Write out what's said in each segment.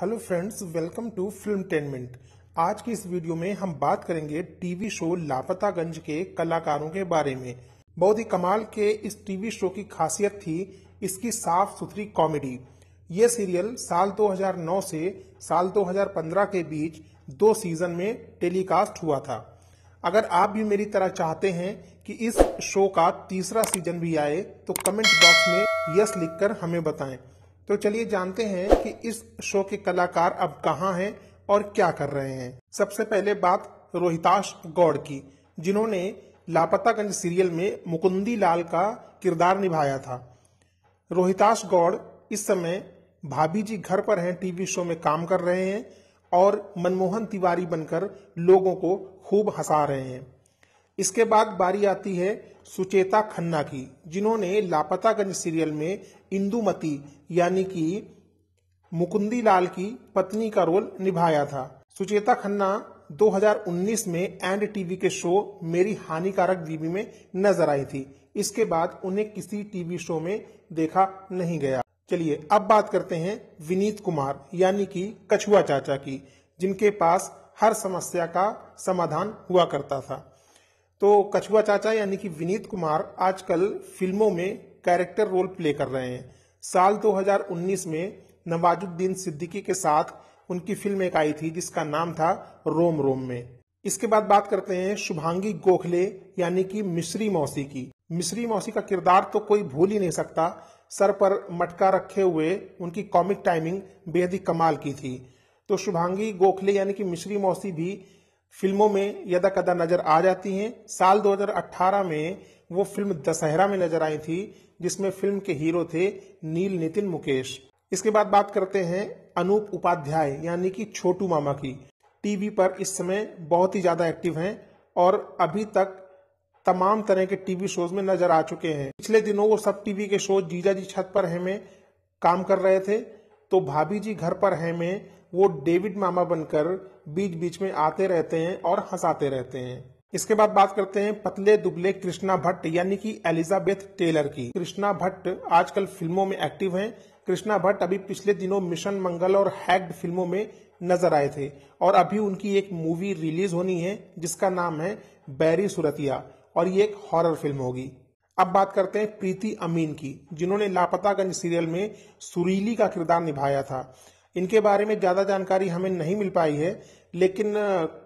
hello friends welcome to Filmtainment आज की इस वीडियो में हम बात करेंगे टीवी शो लापतागंज के कलाकारों के बारे में बहुत ही कमाल के इस टीवी शो की खासियत थी इसकी साफ सुथरी कॉमेडी ये सीरियल साल 2009 से साल 2015 के बीच दो सीजन में टेलीकास्ट हुआ था अगर आप भी मेरी तरह चाहते हैं कि इस शो का तीसरा सीजन भी आए तो कमेंट बॉक्स में यस लिखकर हमें बताएं तो चलिए जानते हैं कि इस शो के कलाकार अब कहाँ हैं और क्या कर रहे हैं सबसे पहले बात रोहिताश गौड़ की जिन्होंने लापतागंज सीरियल में मुकुंदी लाल का किरदार निभाया था रोहिताश गौड़ इस समय भाभी जी घर पर हैं टीवी शो में काम कर रहे हैं और मनमोहन तिवारी बनकर लोगों को खूब हंसा रहे हैं इसके बाद बारी आती है सुचेता खन्ना की जिन्होंने लापतागंज सीरियल में इंदुमती यानी कि मुकुंदी लाल की पत्नी का रोल निभाया था सुचेता खन्ना 2019 में एंड टीवी के शो मेरी हानिकारक बीवी में नजर आई थी इसके बाद उन्हें किसी टीवी शो में देखा नहीं गया चलिए अब बात करते हैं विनीत कुमार यानी कि कछुआ चाचा की जिनके पास हर समस्या का समाधान हुआ करता था तो कछुआ चाचा यानी कि विनीत कुमार आजकल फिल्मों में कैरेक्टर रोल प्ले कर रहे हैं साल 2019 में नवाजुद्दीन सिद्दीकी के साथ उनकी फिल्म एक आई थी जिसका नाम था रोम रोम में इसके बाद बात करते हैं शुभांगी गोखले यानी कि मिश्री मौसी की मिश्री मौसी का किरदार तो कोई भूल ही नहीं सकता सर पर मटका रखे हुए उनकी कॉमिक टाइमिंग बेहद ही कमाल की थी तो शुभांगी गोखले यानी कि मिश्री मौसी भी फिल्मों में यदा कदा नजर आ जाती हैं साल 2018 में वो फिल्म दशहरा में नजर आई थी जिसमें फिल्म के हीरो थे नील नितिन मुकेश इसके बाद बात करते हैं अनूप उपाध्याय यानी कि छोटू मामा की टीवी पर इस समय बहुत ही ज्यादा एक्टिव हैं और अभी तक तमाम तरह के टीवी शोज में नजर आ चुके हैं पिछले दिनों वो सब टीवी के शो जीजा जी छत पर हमें में काम कर रहे थे तो भाभी जी घर पर है में वो डेविड मामा बनकर बीच बीच में आते रहते हैं और हंसाते रहते हैं इसके बाद बात करते हैं पतले दुबले कृष्णा भट्ट यानी कि एलिजाबेथ टेलर की कृष्णा भट्ट आजकल फिल्मों में एक्टिव हैं कृष्णा भट्ट अभी पिछले दिनों मिशन मंगल और हैक्ड फिल्मों में नजर आए थे और अभी उनकी एक मूवी रिलीज होनी है जिसका नाम है बैरी सुरतिया और ये एक हॉरर फिल्म होगी अब बात करते हैं प्रीति अमीन की जिन्होंने लापतागंज सीरियल में सुरीली का किरदार निभाया था इनके बारे में ज़्यादा जानकारी हमें नहीं मिल पाई है लेकिन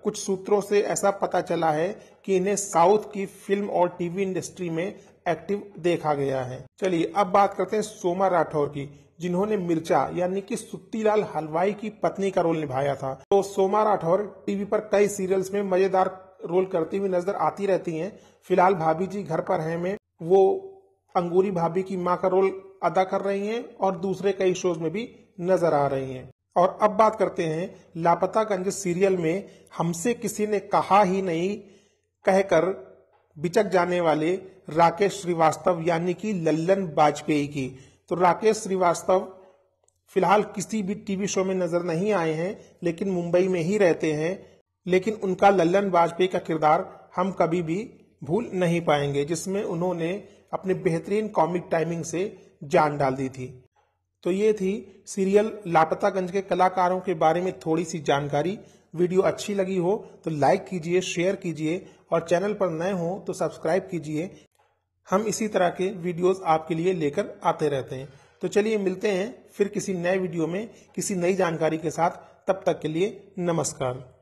कुछ सूत्रों से ऐसा पता चला है कि इन्हें साउथ की फिल्म और टीवी इंडस्ट्री में एक्टिव देखा गया है चलिए अब बात करते हैं सोमा राठौर की जिन्होंने मिर्चा यानी कि सुत्तीलाल हलवाई की पत्नी का रोल निभाया था तो सोमा राठौर टीवी पर कई सीरियल्स में मजेदार रोल करती हुई नजर आती रहती हैं फिलहाल भाभी जी घर पर हैं में वो अंगूरी भाभी की माँ का रोल अदा कर रही हैं और दूसरे कई शोज में भी नजर आ रही हैं और अब बात करते हैं लापता गंज सीरियल में हमसे किसी ने कहा ही नहीं कहकर बिचक जाने वाले राकेश श्रीवास्तव यानी कि लल्लन वाजपेयी की तो राकेश श्रीवास्तव फिलहाल किसी भी टीवी शो में नजर नहीं आए हैं लेकिन मुंबई में ही रहते हैं लेकिन उनका लल्लन वाजपेयी का किरदार हम कभी भी भूल नहीं पाएंगे जिसमें उन्होंने अपने बेहतरीन कॉमिक टाइमिंग से जान डाल दी थी तो ये थी सीरियल लापतागंज के कलाकारों के बारे में थोड़ी सी जानकारी वीडियो अच्छी लगी हो तो लाइक कीजिए शेयर कीजिए और चैनल पर नए हो तो सब्सक्राइब कीजिए हम इसी तरह के वीडियोस आपके लिए लेकर आते रहते हैं तो चलिए मिलते हैं फिर किसी नए वीडियो में किसी नई जानकारी के साथ तब तक के लिए नमस्कार